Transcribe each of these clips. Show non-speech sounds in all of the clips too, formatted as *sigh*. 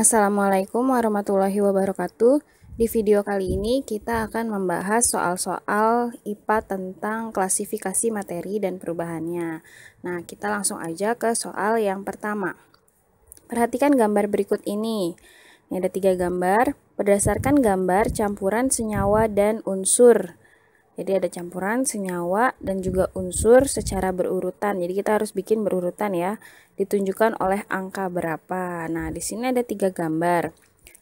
Assalamualaikum warahmatullahi wabarakatuh. Di video kali ini kita akan membahas soal-soal IPA tentang klasifikasi materi dan perubahannya. Nah, kita langsung aja ke soal yang pertama. Perhatikan gambar berikut ini. Ini ada tiga gambar. Berdasarkan gambar, campuran senyawa dan unsur jadi ada campuran, senyawa, dan juga unsur secara berurutan. Jadi kita harus bikin berurutan ya. Ditunjukkan oleh angka berapa. Nah, di sini ada tiga gambar.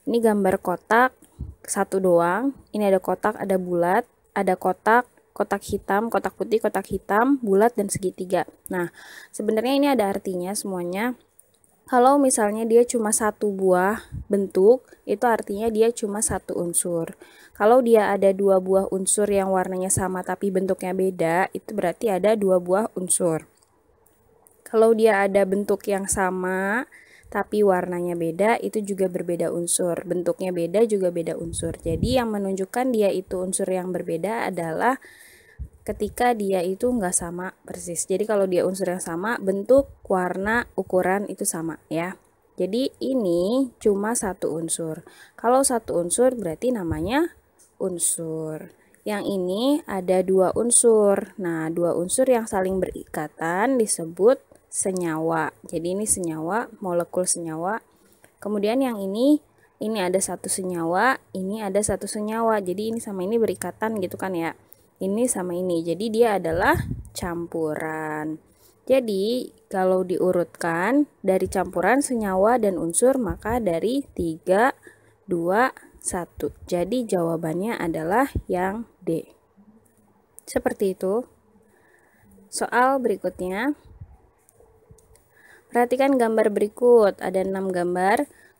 Ini gambar kotak, satu doang. Ini ada kotak, ada bulat, ada kotak, kotak hitam, kotak putih, kotak hitam, bulat, dan segitiga. Nah, sebenarnya ini ada artinya semuanya. Kalau misalnya dia cuma satu buah bentuk, itu artinya dia cuma satu unsur. Kalau dia ada dua buah unsur yang warnanya sama tapi bentuknya beda, itu berarti ada dua buah unsur. Kalau dia ada bentuk yang sama tapi warnanya beda, itu juga berbeda unsur. Bentuknya beda juga beda unsur. Jadi yang menunjukkan dia itu unsur yang berbeda adalah ketika dia itu nggak sama persis. Jadi kalau dia unsur yang sama, bentuk, warna, ukuran itu sama ya. Jadi ini cuma satu unsur. Kalau satu unsur berarti namanya unsur. Yang ini ada dua unsur. Nah, dua unsur yang saling berikatan disebut senyawa. Jadi ini senyawa, molekul senyawa. Kemudian yang ini ini ada satu senyawa, ini ada satu senyawa. Jadi ini sama ini berikatan gitu kan ya ini sama ini. Jadi dia adalah campuran. Jadi kalau diurutkan dari campuran senyawa dan unsur maka dari 3 2 1. Jadi jawabannya adalah yang D. Seperti itu. Soal berikutnya. Perhatikan gambar berikut. Ada 6 gambar.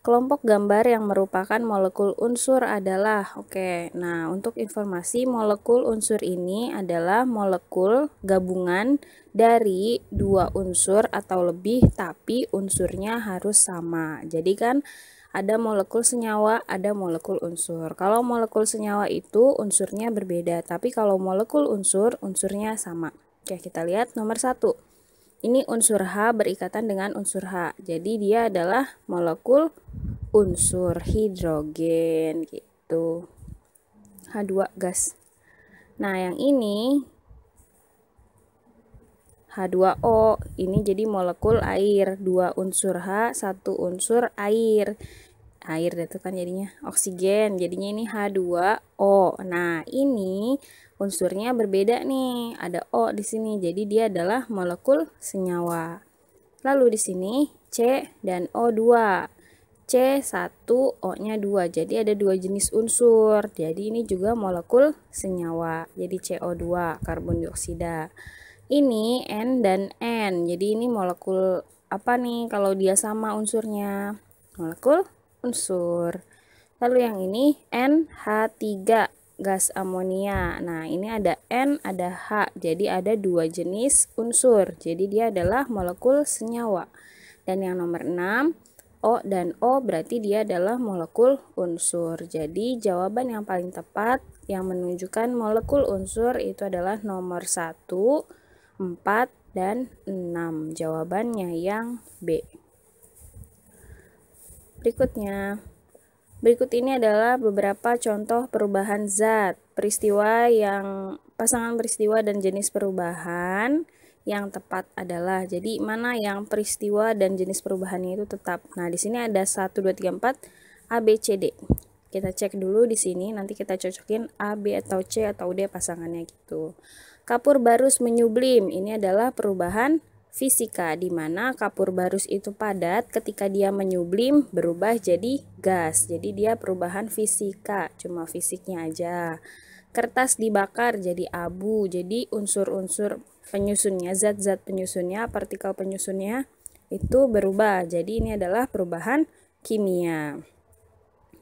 Kelompok gambar yang merupakan molekul unsur adalah oke. Okay, nah, untuk informasi molekul unsur ini adalah molekul gabungan dari dua unsur atau lebih tapi unsurnya harus sama. Jadi kan ada molekul senyawa, ada molekul unsur. Kalau molekul senyawa itu unsurnya berbeda, tapi kalau molekul unsur unsurnya sama. Oke, kita lihat nomor satu ini unsur H berikatan dengan unsur H. Jadi dia adalah molekul unsur hidrogen gitu. H2 gas. Nah, yang ini H2O ini jadi molekul air, dua unsur H, satu unsur air. Air itu kan jadinya oksigen. Jadinya ini H2O. Nah, ini unsurnya berbeda nih. Ada O di sini, jadi dia adalah molekul senyawa. Lalu di sini C dan O2. C1, O-nya 2. Jadi ada dua jenis unsur. Jadi ini juga molekul senyawa. Jadi CO2, karbon dioksida. Ini N dan N. Jadi ini molekul apa nih kalau dia sama unsurnya? Molekul unsur. Lalu yang ini NH3 gas amonia. Nah, ini ada N, ada H. Jadi ada dua jenis unsur. Jadi dia adalah molekul senyawa. Dan yang nomor 6, O dan O berarti dia adalah molekul unsur. Jadi jawaban yang paling tepat yang menunjukkan molekul unsur itu adalah nomor 1, 4, dan 6. Jawabannya yang B. Berikutnya, Berikut ini adalah beberapa contoh perubahan zat, peristiwa yang pasangan peristiwa dan jenis perubahan yang tepat adalah. Jadi mana yang peristiwa dan jenis perubahannya itu tetap. Nah, di sini ada 1 2 3 4 A B C D. Kita cek dulu di sini, nanti kita cocokin A B atau C atau D pasangannya gitu. Kapur barus menyublim, ini adalah perubahan fisika di mana kapur barus itu padat ketika dia menyublim berubah jadi gas. Jadi dia perubahan fisika, cuma fisiknya aja. Kertas dibakar jadi abu. Jadi unsur-unsur penyusunnya, zat-zat penyusunnya, partikel penyusunnya itu berubah. Jadi ini adalah perubahan kimia.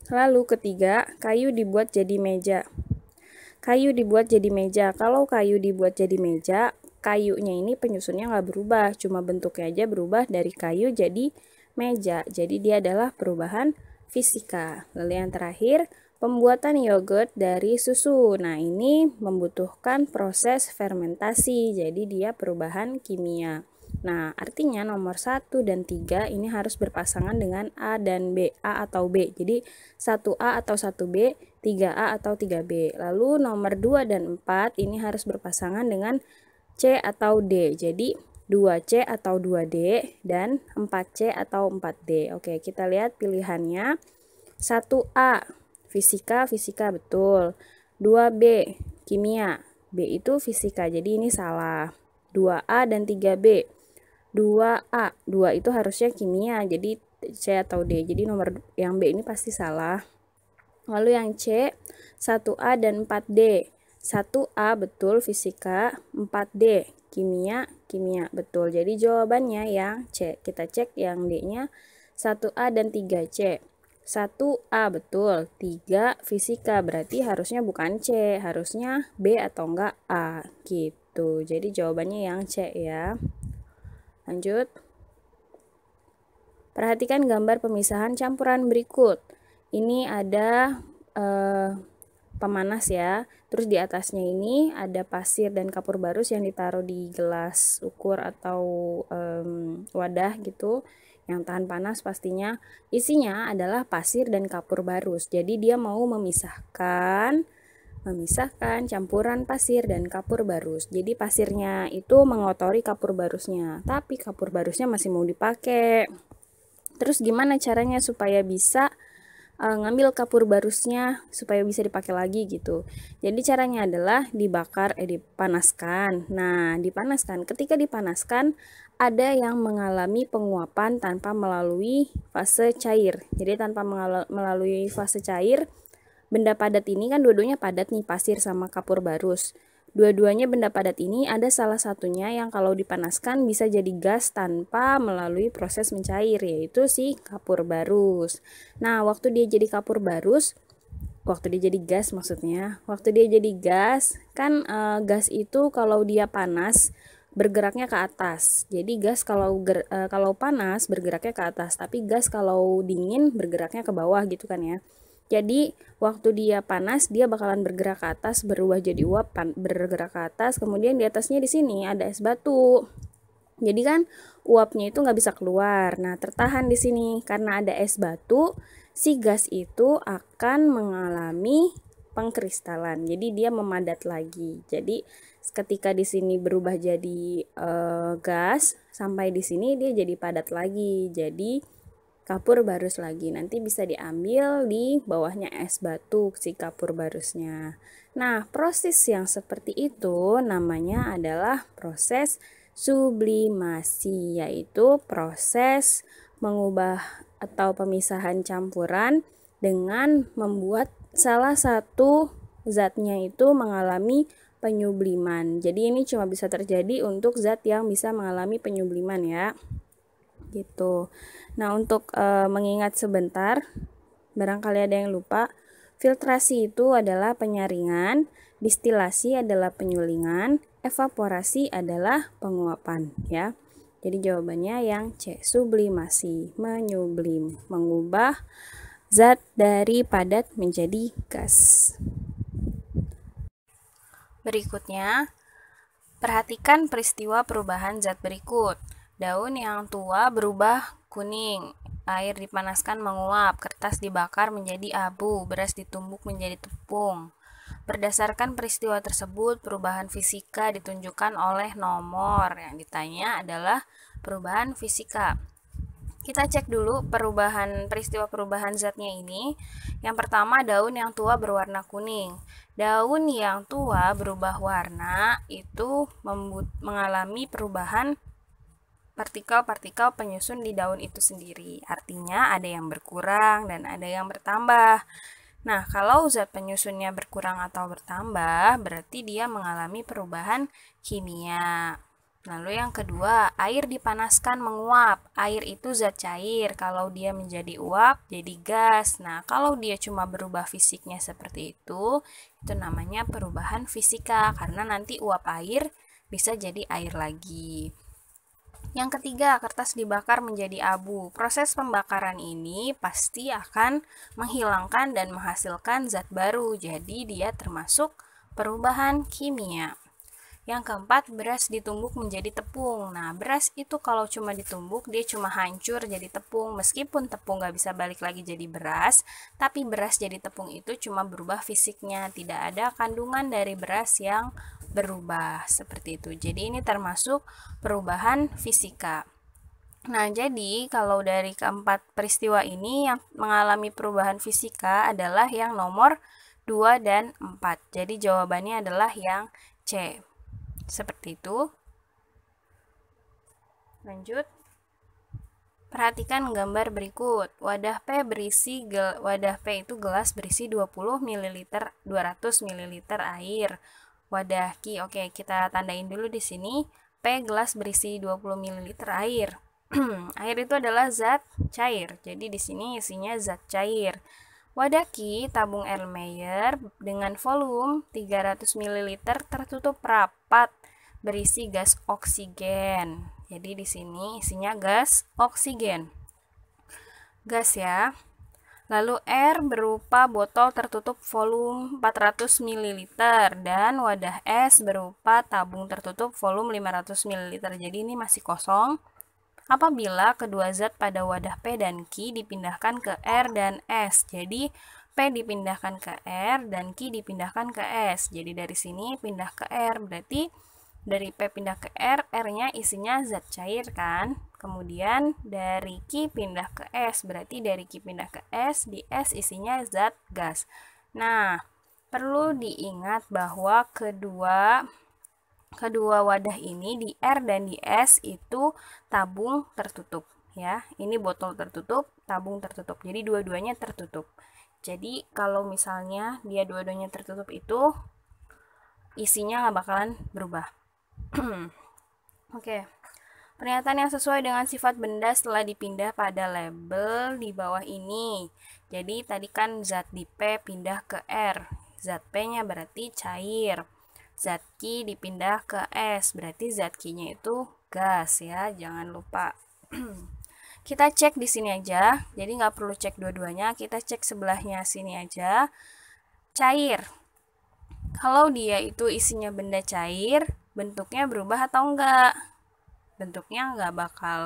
Lalu ketiga, kayu dibuat jadi meja. Kayu dibuat jadi meja. Kalau kayu dibuat jadi meja, kayunya ini penyusunnya nggak berubah, cuma bentuknya aja berubah dari kayu jadi meja. Jadi dia adalah perubahan fisika. Lalu yang terakhir, pembuatan yogurt dari susu. Nah, ini membutuhkan proses fermentasi. Jadi dia perubahan kimia. Nah, artinya nomor 1 dan 3 ini harus berpasangan dengan A dan B, A atau B. Jadi 1A atau 1B, 3A atau 3B. Lalu nomor 2 dan 4 ini harus berpasangan dengan C atau D. Jadi 2C atau 2D dan 4C atau 4D. Oke, kita lihat pilihannya. 1A, fisika, fisika betul. 2B, kimia. B itu fisika, jadi ini salah. 2A dan 3B. 2A, 2 itu harusnya kimia, jadi C atau D. Jadi nomor yang B ini pasti salah. Lalu yang C, 1A dan 4D. 1A betul fisika, 4D kimia, kimia betul. Jadi jawabannya yang C. Kita cek yang D-nya 1A dan 3C. 1A betul, 3 fisika berarti harusnya bukan C, harusnya B atau enggak A gitu. Jadi jawabannya yang C ya. Lanjut. Perhatikan gambar pemisahan campuran berikut. Ini ada eh, pemanas ya. Terus di atasnya ini ada pasir dan kapur barus yang ditaruh di gelas ukur atau um, wadah gitu yang tahan panas pastinya. Isinya adalah pasir dan kapur barus. Jadi dia mau memisahkan memisahkan campuran pasir dan kapur barus. Jadi pasirnya itu mengotori kapur barusnya, tapi kapur barusnya masih mau dipakai. Terus gimana caranya supaya bisa uh, ngambil kapur barusnya supaya bisa dipakai lagi gitu. Jadi caranya adalah dibakar eh dipanaskan. Nah, dipanaskan. Ketika dipanaskan ada yang mengalami penguapan tanpa melalui fase cair. Jadi tanpa melalui fase cair benda padat ini kan dua-duanya padat nih pasir sama kapur barus. Dua-duanya benda padat ini ada salah satunya yang kalau dipanaskan bisa jadi gas tanpa melalui proses mencair yaitu si kapur barus. Nah, waktu dia jadi kapur barus, waktu dia jadi gas maksudnya waktu dia jadi gas kan e, gas itu kalau dia panas bergeraknya ke atas jadi gas kalau ger, e, kalau panas bergeraknya ke atas tapi gas kalau dingin bergeraknya ke bawah gitu kan ya jadi waktu dia panas dia bakalan bergerak ke atas berubah jadi uap pan, bergerak ke atas kemudian di atasnya di sini ada es batu jadi kan uapnya itu nggak bisa keluar. Nah tertahan di sini karena ada es batu, si gas itu akan mengalami pengkristalan. Jadi dia memadat lagi. Jadi ketika di sini berubah jadi uh, gas, sampai di sini dia jadi padat lagi. Jadi kapur barus lagi. Nanti bisa diambil di bawahnya es batu si kapur barusnya. Nah, proses yang seperti itu namanya adalah proses sublimasi, yaitu proses mengubah atau pemisahan campuran dengan membuat salah satu zatnya itu mengalami penyubliman. Jadi ini cuma bisa terjadi untuk zat yang bisa mengalami penyubliman ya gitu. Nah, untuk e, mengingat sebentar, barangkali ada yang lupa, filtrasi itu adalah penyaringan, distilasi adalah penyulingan, evaporasi adalah penguapan, ya. Jadi jawabannya yang C, sublimasi, menyublim, mengubah zat dari padat menjadi gas. Berikutnya, perhatikan peristiwa perubahan zat berikut. Daun yang tua berubah kuning, air dipanaskan menguap, kertas dibakar menjadi abu, beras ditumbuk menjadi tepung. Berdasarkan peristiwa tersebut, perubahan fisika ditunjukkan oleh nomor. Yang ditanya adalah perubahan fisika. Kita cek dulu perubahan peristiwa perubahan zatnya ini. Yang pertama, daun yang tua berwarna kuning. Daun yang tua berubah warna itu mengalami perubahan partikel-partikel penyusun di daun itu sendiri. Artinya ada yang berkurang dan ada yang bertambah. Nah, kalau zat penyusunnya berkurang atau bertambah, berarti dia mengalami perubahan kimia. Lalu yang kedua, air dipanaskan menguap. Air itu zat cair. Kalau dia menjadi uap, jadi gas. Nah, kalau dia cuma berubah fisiknya seperti itu, itu namanya perubahan fisika karena nanti uap air bisa jadi air lagi. Yang ketiga, kertas dibakar menjadi abu. Proses pembakaran ini pasti akan menghilangkan dan menghasilkan zat baru, jadi dia termasuk perubahan kimia. Yang keempat, beras ditumbuk menjadi tepung. Nah, beras itu kalau cuma ditumbuk, dia cuma hancur jadi tepung. Meskipun tepung nggak bisa balik lagi jadi beras, tapi beras jadi tepung itu cuma berubah fisiknya. Tidak ada kandungan dari beras yang berubah seperti itu. Jadi ini termasuk perubahan fisika. Nah, jadi kalau dari keempat peristiwa ini yang mengalami perubahan fisika adalah yang nomor 2 dan 4. Jadi jawabannya adalah yang C. Seperti itu. Lanjut. Perhatikan gambar berikut. Wadah P berisi wadah P itu gelas berisi 20 ml 200 ml air wadah ki. Oke, kita tandain dulu di sini. P gelas berisi 20 ml air. *clears throat* air itu adalah zat cair. Jadi di sini isinya zat cair. Wadah ki tabung air dengan volume 300 ml tertutup rapat berisi gas oksigen. Jadi di sini isinya gas oksigen. Gas ya. Lalu R berupa botol tertutup volume 400 ml dan wadah S berupa tabung tertutup volume 500 ml. Jadi ini masih kosong. Apabila kedua zat pada wadah P dan Q dipindahkan ke R dan S. Jadi P dipindahkan ke R dan Q dipindahkan ke S. Jadi dari sini pindah ke R berarti dari P pindah ke R, R-nya isinya zat cair kan? Kemudian dari Q pindah ke S, berarti dari Q pindah ke S, di S isinya zat gas. Nah, perlu diingat bahwa kedua kedua wadah ini di R dan di S itu tabung tertutup ya. Ini botol tertutup, tabung tertutup. Jadi dua-duanya tertutup. Jadi kalau misalnya dia dua-duanya tertutup itu isinya nggak bakalan berubah. *clears throat* Oke. Pernyataan yang sesuai dengan sifat benda setelah dipindah pada label di bawah ini. Jadi tadi kan zat di P pindah ke R. Zat P-nya berarti cair. Zat Q dipindah ke S, berarti zat Q-nya itu gas ya, jangan lupa. *clears throat* kita cek di sini aja. Jadi nggak perlu cek dua-duanya, kita cek sebelahnya sini aja. Cair kalau dia itu isinya benda cair, bentuknya berubah atau enggak? Bentuknya enggak bakal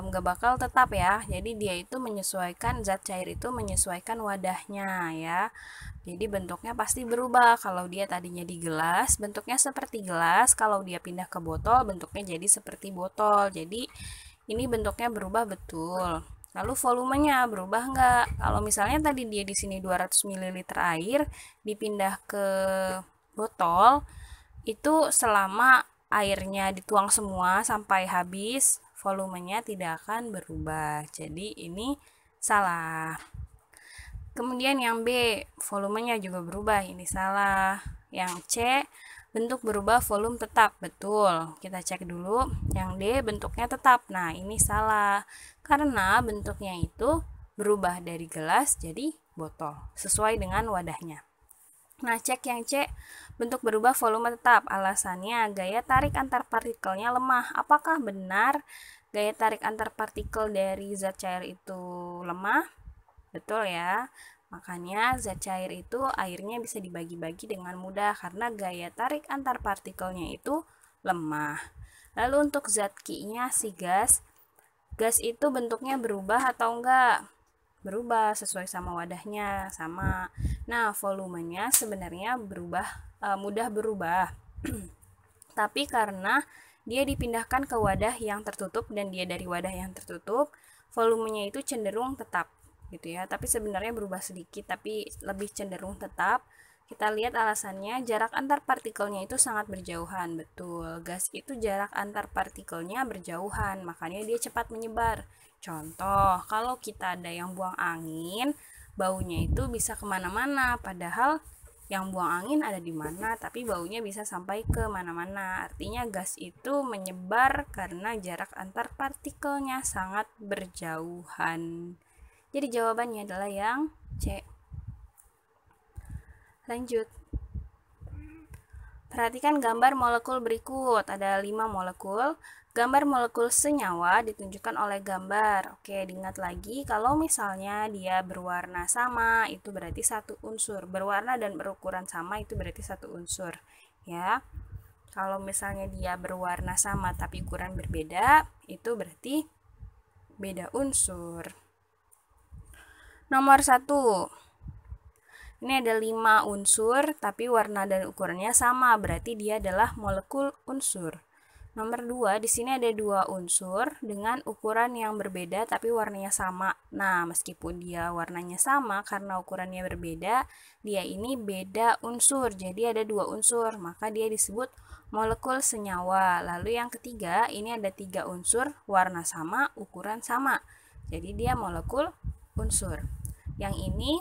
nggak um, bakal tetap ya jadi dia itu menyesuaikan zat cair itu menyesuaikan wadahnya ya jadi bentuknya pasti berubah kalau dia tadinya di gelas bentuknya seperti gelas kalau dia pindah ke botol bentuknya jadi seperti botol jadi ini bentuknya berubah betul Lalu volumenya berubah nggak? Kalau misalnya tadi dia di sini 200 ml air dipindah ke botol itu selama airnya dituang semua sampai habis volumenya tidak akan berubah. Jadi ini salah. Kemudian yang B volumenya juga berubah, ini salah. Yang C bentuk berubah volume tetap betul kita cek dulu yang D bentuknya tetap nah ini salah karena bentuknya itu berubah dari gelas jadi botol sesuai dengan wadahnya Nah, cek yang C, bentuk berubah volume tetap. Alasannya, gaya tarik antar partikelnya lemah. Apakah benar gaya tarik antar partikel dari zat cair itu lemah? Betul ya. Makanya zat cair itu airnya bisa dibagi-bagi dengan mudah karena gaya tarik antar partikelnya itu lemah. Lalu untuk zat ki-nya si gas, gas itu bentuknya berubah atau enggak? Berubah sesuai sama wadahnya, sama. Nah, volumenya sebenarnya berubah uh, mudah berubah. *clears throat* Tapi karena dia dipindahkan ke wadah yang tertutup dan dia dari wadah yang tertutup, volumenya itu cenderung tetap gitu ya tapi sebenarnya berubah sedikit tapi lebih cenderung tetap kita lihat alasannya jarak antar partikelnya itu sangat berjauhan betul gas itu jarak antar partikelnya berjauhan makanya dia cepat menyebar contoh kalau kita ada yang buang angin baunya itu bisa kemana-mana padahal yang buang angin ada di mana tapi baunya bisa sampai ke mana-mana artinya gas itu menyebar karena jarak antar partikelnya sangat berjauhan jadi jawabannya adalah yang C. Lanjut. Perhatikan gambar molekul berikut. Ada 5 molekul. Gambar molekul senyawa ditunjukkan oleh gambar. Oke, diingat lagi kalau misalnya dia berwarna sama, itu berarti satu unsur. Berwarna dan berukuran sama itu berarti satu unsur, ya. Kalau misalnya dia berwarna sama tapi ukuran berbeda, itu berarti beda unsur. Nomor satu, ini ada lima unsur, tapi warna dan ukurannya sama, berarti dia adalah molekul unsur. Nomor dua, di sini ada dua unsur dengan ukuran yang berbeda tapi warnanya sama. Nah, meskipun dia warnanya sama karena ukurannya berbeda, dia ini beda unsur, jadi ada dua unsur, maka dia disebut molekul senyawa. Lalu yang ketiga, ini ada tiga unsur, warna sama, ukuran sama. Jadi dia molekul unsur yang ini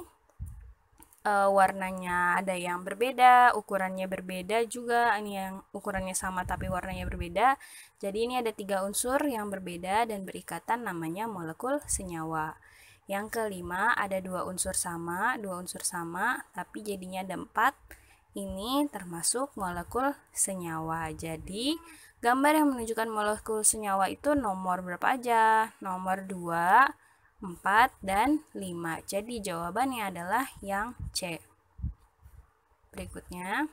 uh, warnanya ada yang berbeda, ukurannya berbeda juga. Ini yang ukurannya sama tapi warnanya berbeda. Jadi ini ada tiga unsur yang berbeda dan berikatan namanya molekul senyawa. Yang kelima ada dua unsur sama, dua unsur sama tapi jadinya ada empat. Ini termasuk molekul senyawa. Jadi gambar yang menunjukkan molekul senyawa itu nomor berapa aja? Nomor 2, 4, dan 5. Jadi jawabannya adalah yang C. Berikutnya,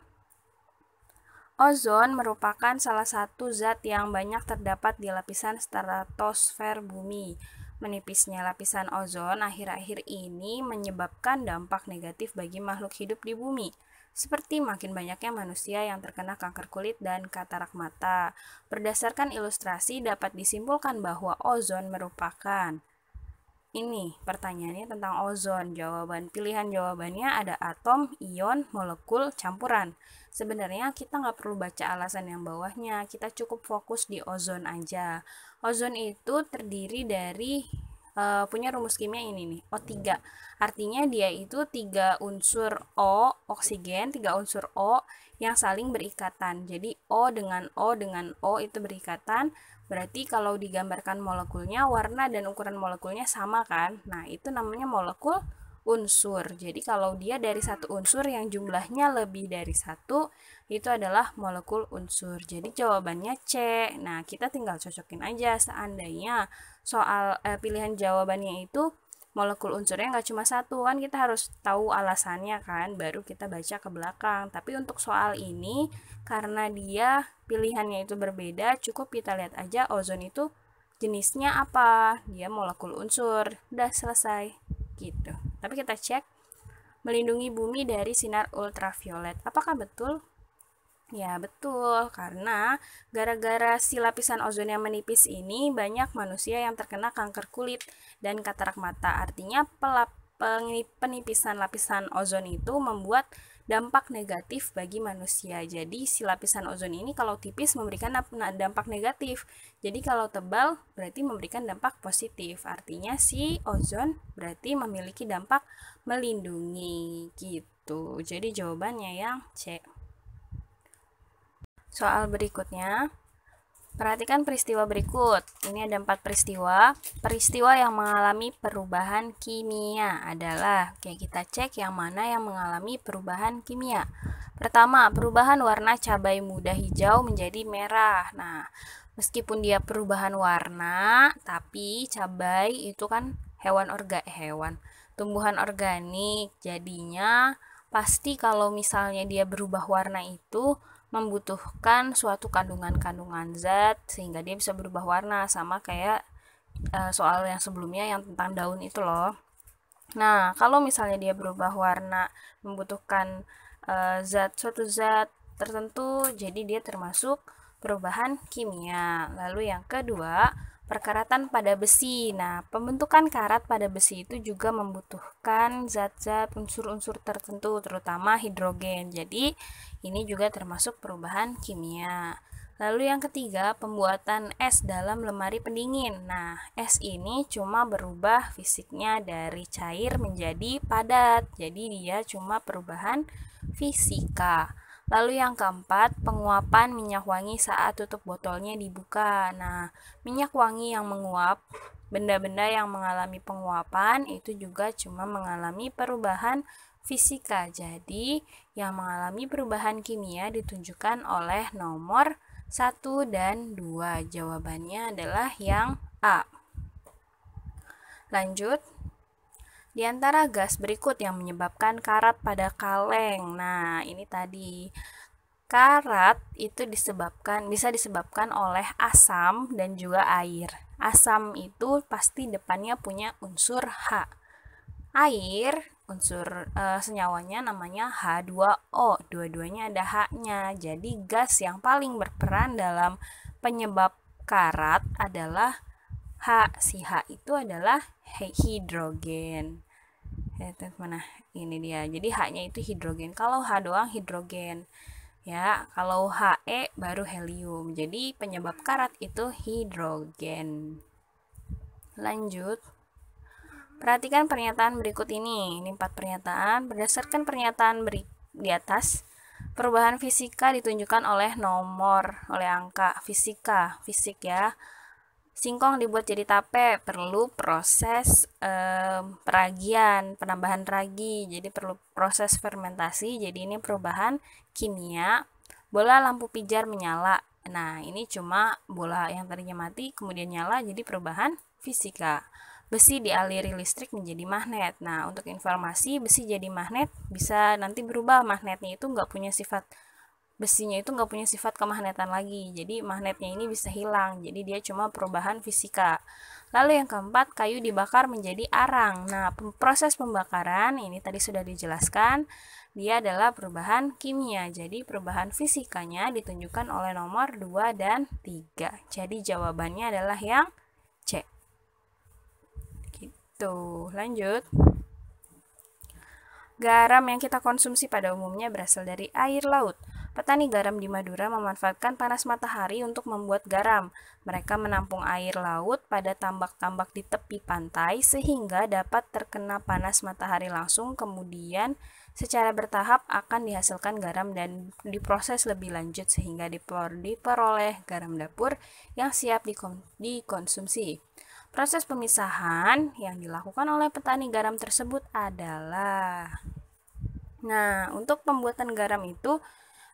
ozon merupakan salah satu zat yang banyak terdapat di lapisan stratosfer bumi. Menipisnya lapisan ozon akhir-akhir ini menyebabkan dampak negatif bagi makhluk hidup di bumi, seperti makin banyaknya manusia yang terkena kanker kulit dan katarak mata. Berdasarkan ilustrasi dapat disimpulkan bahwa ozon merupakan ini pertanyaannya tentang ozon. Jawaban pilihan jawabannya ada atom, ion, molekul, campuran. Sebenarnya kita nggak perlu baca alasan yang bawahnya, kita cukup fokus di ozon aja. Ozon itu terdiri dari uh, punya rumus kimia ini nih O3 hmm. artinya dia itu tiga unsur O oksigen tiga unsur O yang saling berikatan jadi O dengan O dengan O itu berikatan berarti kalau digambarkan molekulnya warna dan ukuran molekulnya sama kan nah itu namanya molekul unsur. Jadi kalau dia dari satu unsur yang jumlahnya lebih dari satu, itu adalah molekul unsur. Jadi jawabannya C. Nah, kita tinggal cocokin aja seandainya soal eh, pilihan jawabannya itu molekul unsurnya nggak cuma satu kan kita harus tahu alasannya kan baru kita baca ke belakang tapi untuk soal ini karena dia pilihannya itu berbeda cukup kita lihat aja ozon itu jenisnya apa dia molekul unsur udah selesai gitu tapi kita cek melindungi bumi dari sinar ultraviolet. Apakah betul? Ya, betul. Karena gara-gara si lapisan ozon yang menipis ini banyak manusia yang terkena kanker kulit dan katarak mata. Artinya pelap penipisan lapisan ozon itu membuat dampak negatif bagi manusia. Jadi si lapisan ozon ini kalau tipis memberikan dampak negatif. Jadi kalau tebal berarti memberikan dampak positif. Artinya si ozon berarti memiliki dampak melindungi gitu. Jadi jawabannya yang C. Soal berikutnya, Perhatikan peristiwa berikut. Ini ada empat peristiwa. Peristiwa yang mengalami perubahan kimia adalah, oke kita cek yang mana yang mengalami perubahan kimia. Pertama, perubahan warna cabai muda hijau menjadi merah. Nah, meskipun dia perubahan warna, tapi cabai itu kan hewan orga hewan tumbuhan organik. Jadinya pasti kalau misalnya dia berubah warna itu membutuhkan suatu kandungan-kandungan zat sehingga dia bisa berubah warna sama kayak uh, soal yang sebelumnya yang tentang daun itu loh. Nah, kalau misalnya dia berubah warna membutuhkan uh, zat suatu zat tertentu, jadi dia termasuk perubahan kimia. Lalu yang kedua, perkaratan pada besi. Nah, pembentukan karat pada besi itu juga membutuhkan zat-zat unsur-unsur tertentu, terutama hidrogen. Jadi, ini juga termasuk perubahan kimia. Lalu yang ketiga, pembuatan es dalam lemari pendingin. Nah, es ini cuma berubah fisiknya dari cair menjadi padat. Jadi dia cuma perubahan fisika. Lalu yang keempat, penguapan minyak wangi saat tutup botolnya dibuka. Nah, minyak wangi yang menguap, benda-benda yang mengalami penguapan itu juga cuma mengalami perubahan fisika. Jadi, yang mengalami perubahan kimia ditunjukkan oleh nomor 1 dan 2. Jawabannya adalah yang A. Lanjut, di antara gas berikut yang menyebabkan karat pada kaleng. Nah, ini tadi karat itu disebabkan bisa disebabkan oleh asam dan juga air. Asam itu pasti depannya punya unsur H. Air unsur e, senyawanya namanya H2O. Dua-duanya ada H-nya. Jadi gas yang paling berperan dalam penyebab karat adalah H. Si H itu adalah hidrogen. Eh, mana? ini dia jadi H nya itu hidrogen kalau H doang hidrogen ya kalau HE baru helium jadi penyebab karat itu hidrogen lanjut perhatikan pernyataan berikut ini ini empat pernyataan berdasarkan pernyataan beri di atas perubahan fisika ditunjukkan oleh nomor oleh angka fisika fisik ya singkong dibuat jadi tape perlu proses eh, peragian penambahan ragi jadi perlu proses fermentasi jadi ini perubahan kimia bola lampu pijar menyala nah ini cuma bola yang tadinya mati kemudian nyala jadi perubahan fisika besi dialiri listrik menjadi magnet nah untuk informasi besi jadi magnet bisa nanti berubah magnetnya itu nggak punya sifat besinya itu nggak punya sifat kemagnetan lagi. Jadi magnetnya ini bisa hilang. Jadi dia cuma perubahan fisika. Lalu yang keempat, kayu dibakar menjadi arang. Nah, proses pembakaran ini tadi sudah dijelaskan, dia adalah perubahan kimia. Jadi perubahan fisikanya ditunjukkan oleh nomor 2 dan 3. Jadi jawabannya adalah yang C. Gitu. Lanjut. Garam yang kita konsumsi pada umumnya berasal dari air laut. Petani garam di Madura memanfaatkan panas matahari untuk membuat garam. Mereka menampung air laut pada tambak-tambak di tepi pantai sehingga dapat terkena panas matahari langsung kemudian secara bertahap akan dihasilkan garam dan diproses lebih lanjut sehingga diperoleh garam dapur yang siap dikonsumsi. Proses pemisahan yang dilakukan oleh petani garam tersebut adalah Nah, untuk pembuatan garam itu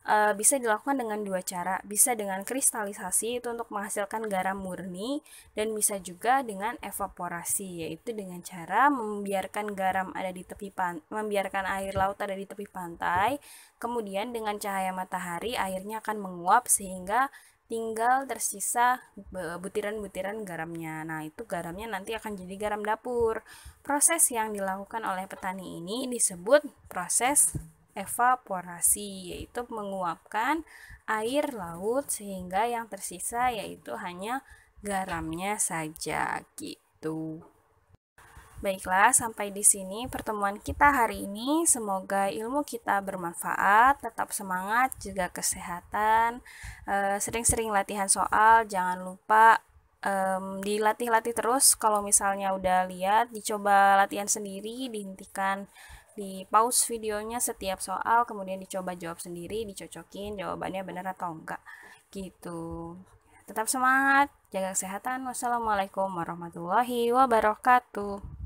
uh, bisa dilakukan dengan dua cara. Bisa dengan kristalisasi itu untuk menghasilkan garam murni dan bisa juga dengan evaporasi yaitu dengan cara membiarkan garam ada di tepi pantai, membiarkan air laut ada di tepi pantai, kemudian dengan cahaya matahari airnya akan menguap sehingga tinggal tersisa butiran-butiran garamnya. Nah, itu garamnya nanti akan jadi garam dapur. Proses yang dilakukan oleh petani ini disebut proses evaporasi yaitu menguapkan air laut sehingga yang tersisa yaitu hanya garamnya saja gitu. Baiklah, sampai di sini pertemuan kita hari ini. Semoga ilmu kita bermanfaat, tetap semangat, juga kesehatan. Eh, sering-sering latihan soal, jangan lupa e, dilatih-latih terus. Kalau misalnya udah lihat, dicoba latihan sendiri, dihentikan di pause videonya setiap soal kemudian dicoba jawab sendiri dicocokin jawabannya benar atau enggak gitu tetap semangat jaga kesehatan wassalamualaikum warahmatullahi wabarakatuh